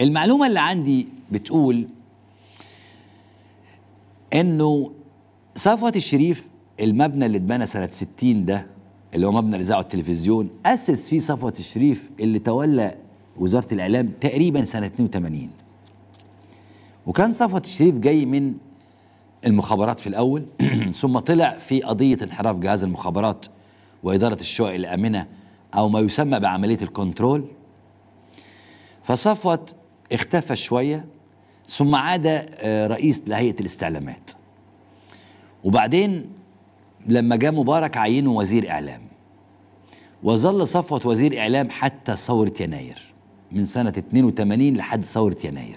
المعلومة اللي عندي بتقول انه صفوت الشريف المبنى اللي اتبنى سنة 60 ده اللي هو مبنى الإذاعة والتلفزيون أسس فيه صفوت الشريف اللي تولى وزارة الإعلام تقريبا سنة 82 وكان صفوت الشريف جاي من المخابرات في الأول ثم طلع في قضية انحراف جهاز المخابرات وإدارة الشقق الآمنة أو ما يسمى بعملية الكنترول فصفوت اختفى شوية ثم عاد آه، رئيس لهيئة الاستعلامات وبعدين لما جاء مبارك عينه وزير إعلام وظل صفوة وزير إعلام حتى ثورة يناير من سنة 82 لحد ثورة يناير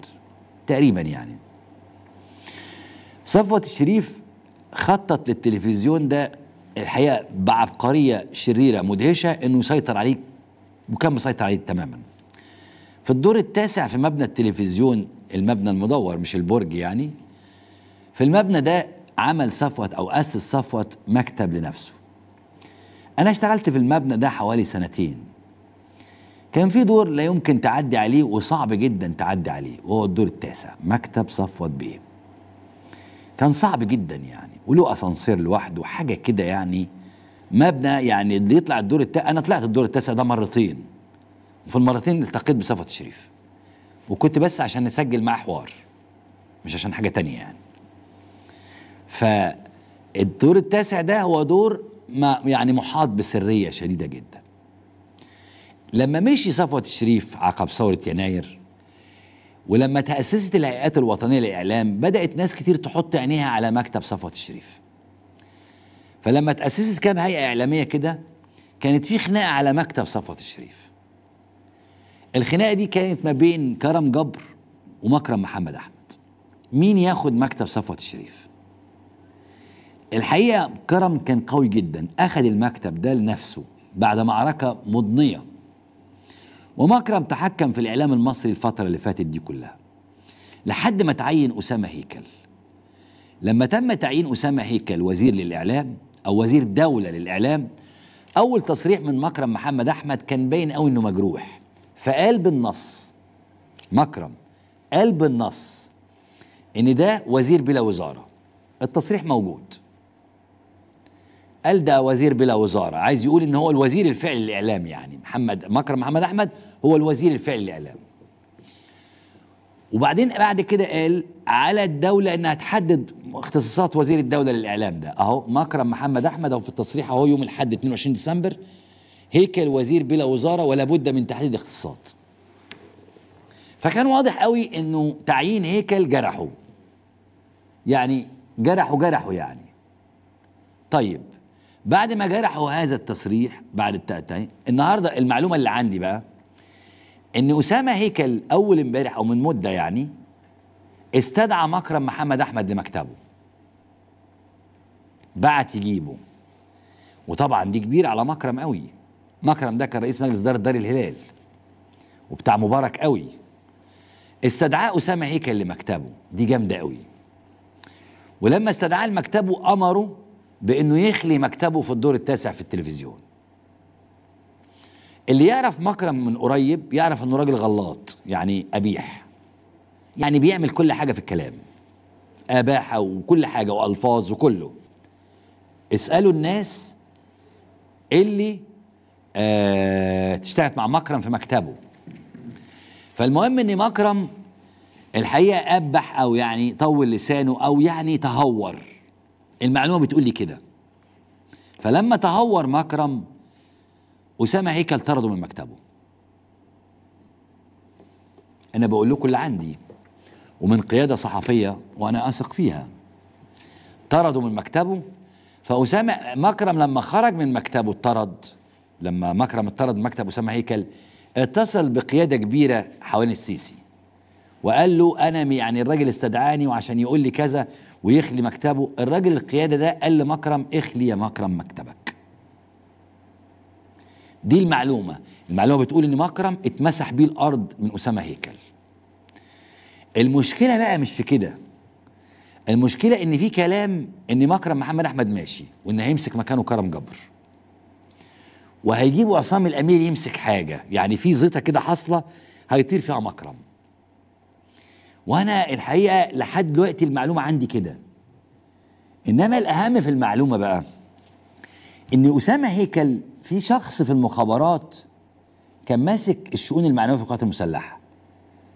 تقريبا يعني صفوة الشريف خطط للتلفزيون ده الحقيقة بعبقرية شريرة مدهشة انه يسيطر عليه وكان مسيطر عليه تماما في الدور التاسع في مبنى التلفزيون المبنى المدور مش البرج يعني في المبنى ده عمل صفوة أو أسس صفوة مكتب لنفسه أنا اشتغلت في المبنى ده حوالي سنتين كان في دور لا يمكن تعدي عليه وصعب جدا تعدي عليه وهو الدور التاسع مكتب صفوة بيه كان صعب جدا يعني وله اسانسير لوحده حاجه كده يعني مبنى يعني اللي يطلع الدور التاسع انا طلعت الدور التاسع ده مرتين وفي المرتين التقيت بصفة الشريف وكنت بس عشان نسجل معاه حوار مش عشان حاجه تانية يعني فالدور التاسع ده هو دور ما يعني محاط بسريه شديده جدا لما مشي صفوة الشريف عقب ثوره يناير ولما تأسست الهيئات الوطنية للإعلام بدأت ناس كتير تحط عينيها على مكتب صفوة الشريف فلما تأسست كام هيئة إعلامية كده كانت في خناقة على مكتب صفوة الشريف الخناقه دي كانت ما بين كرم جبر ومكرم محمد احمد مين ياخد مكتب صفوه الشريف الحقيقه كرم كان قوي جدا اخد المكتب ده لنفسه بعد معركه مضنيه ومكرم تحكم في الاعلام المصري الفتره اللي فاتت دي كلها لحد ما تعين اسامه هيكل لما تم تعيين اسامه هيكل وزير للاعلام او وزير دوله للاعلام اول تصريح من مكرم محمد احمد كان باين قوي انه مجروح فقال بالنص مكرم قال بالنص ان ده وزير بلا وزاره التصريح موجود قال ده وزير بلا وزاره عايز يقول ان هو الوزير الفعلي الاعلام يعني محمد مكرم محمد احمد هو الوزير الفعلي الاعلام وبعدين بعد كده قال على الدوله انها تحدد اختصاصات وزير الدوله للاعلام ده اهو مكرم محمد احمد اهو في التصريح اهو يوم الاحد 22 ديسمبر هيكل وزير بلا وزاره ولا بد من تحديد اختصاصات فكان واضح قوي انه تعيين هيكل جرحه يعني جرحه جرحه يعني طيب بعد ما جرحوا هذا التصريح بعد التأتين النهارده المعلومه اللي عندي بقى ان اسامه هيكل اول امبارح او من مده يعني استدعى مكرم محمد احمد لمكتبه بعت يجيبه وطبعا دي كبير على مكرم قوي مكرم ده كان رئيس مجلس اداره دار الهلال وبتاع مبارك قوي استدعاه اسامه هيكل لمكتبه دي جامده قوي ولما استدعاه لمكتبه امره بانه يخلي مكتبه في الدور التاسع في التلفزيون اللي يعرف مكرم من قريب يعرف انه راجل غلاط يعني ابيح يعني بيعمل كل حاجه في الكلام اباحه وكل حاجه والفاظ وكله اسالوا الناس اللي تشتغل آه، مع مكرم في مكتبه فالمهم ان مكرم الحقيقه ابح او يعني طول لسانه او يعني تهور المعلومه بتقول لي كده فلما تهور مكرم اسامه هيكل طرده من مكتبه انا بقول لكم اللي عندي ومن قياده صحفيه وانا اثق فيها طرده من مكتبه فاسامه مكرم لما خرج من مكتبه اتطرد لما مكرم اطرد مكتب أسامة هيكل اتصل بقيادة كبيرة حوالين السيسي وقال له أنا يعني الراجل استدعاني وعشان يقول لي كذا ويخلي مكتبه الراجل القيادة ده قال لمكرم اخلي يا مكرم مكتبك دي المعلومة المعلومة بتقول إن مكرم اتمسح بيه الأرض من أسامة هيكل المشكلة بقى مش في كده المشكلة إن في كلام إن مكرم محمد أحمد ماشي وإن هيمسك مكانه كرم جبر وهيجيبوا عصام الامير يمسك حاجه يعني في زيطه كده حاصله هيطير فيها مكرم وانا الحقيقه لحد دلوقتي المعلومه عندي كده انما الاهم في المعلومه بقى ان اسامه هيكل في شخص في المخابرات كان ماسك الشؤون المعنويه في القوات المسلحه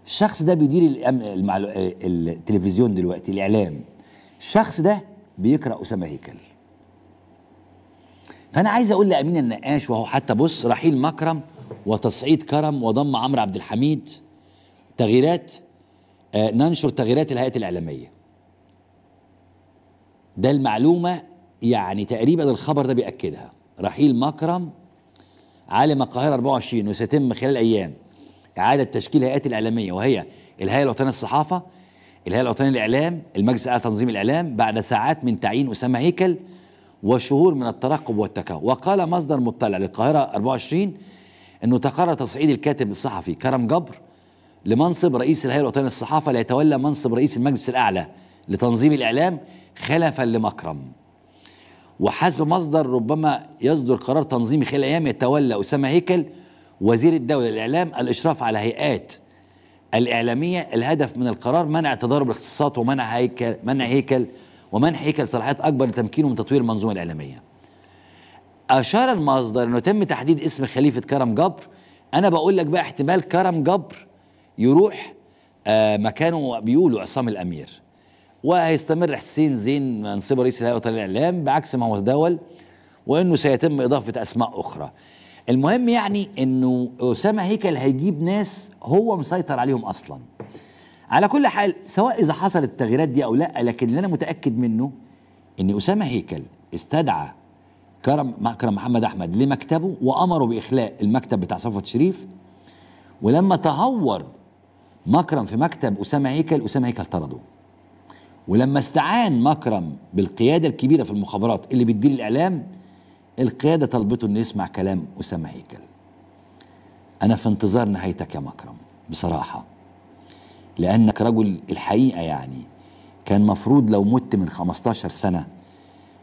الشخص ده بيدير المعلو... آه، التلفزيون دلوقتي الاعلام الشخص ده بيقرا اسامه هيكل فانا عايز اقول لامين النقاش وهو حتى بص رحيل مكرم وتصعيد كرم وضم عمرو عبد الحميد تغييرات آه ننشر تغييرات الهيئات الاعلاميه ده المعلومه يعني تقريبا الخبر ده بياكدها رحيل مكرم عالم القاهره 24 وسيتم خلال ايام اعاده تشكيل الهيئات الاعلاميه وهي الهيئه الوطنيه للصحافه الهيئه الوطنيه للاعلام المجلس الاعلى لتنظيم الاعلام بعد ساعات من تعيين اسامه هيكل وشهور من الترقب والتكهن وقال مصدر مطلع للقاهرة 24 أنه تقرر تصعيد الكاتب الصحفي كرم جبر لمنصب رئيس الهيئة الوطنية للصحافة ليتولى منصب رئيس المجلس الأعلى لتنظيم الإعلام خلفا لمكرم وحسب مصدر ربما يصدر قرار تنظيمي خلال أيام يتولى أسامة هيكل وزير الدولة للإعلام الإشراف على هيئات الإعلامية الهدف من القرار منع تضارب الاختصاصات ومنع هيكل منع هيكل هيكل صلاحيات أكبر لتمكينه من تطوير المنظومة الإعلامية أشار المصدر أنه تم تحديد اسم خليفة كرم جبر أنا بقول لك بقى احتمال كرم جبر يروح آه مكانه بيقولوا عصام الأمير وهيستمر حسين زين منصب رئيس الهيئة الوطنية للإعلام بعكس ما هو تداول وأنه سيتم إضافة أسماء أخرى المهم يعني أنه أسامة هيكل هيجيب ناس هو مسيطر عليهم أصلاً على كل حال سواء إذا حصلت التغييرات دي أو لا لكن اللي أنا متأكد منه إن أسامة هيكل استدعى كرم كرم محمد أحمد لمكتبه وأمره بإخلاء المكتب بتاع صفوت شريف ولما تهور مكرم في مكتب أسامة هيكل أسامة هيكل طرده ولما استعان مكرم بالقيادة الكبيرة في المخابرات اللي بتدير الإعلام القيادة طلبته إنه يسمع كلام أسامة هيكل أنا في انتظار نهايتك يا مكرم بصراحة لأنك رجل الحقيقة يعني كان مفروض لو مت من 15 سنة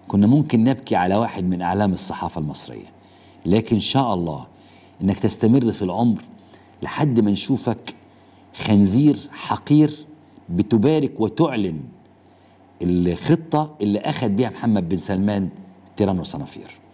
كنا ممكن نبكي على واحد من أعلام الصحافة المصرية لكن إن شاء الله إنك تستمر في العمر لحد ما نشوفك خنزير حقير بتبارك وتعلن الخطة اللي أخذ بها محمد بن سلمان تيران وصنافير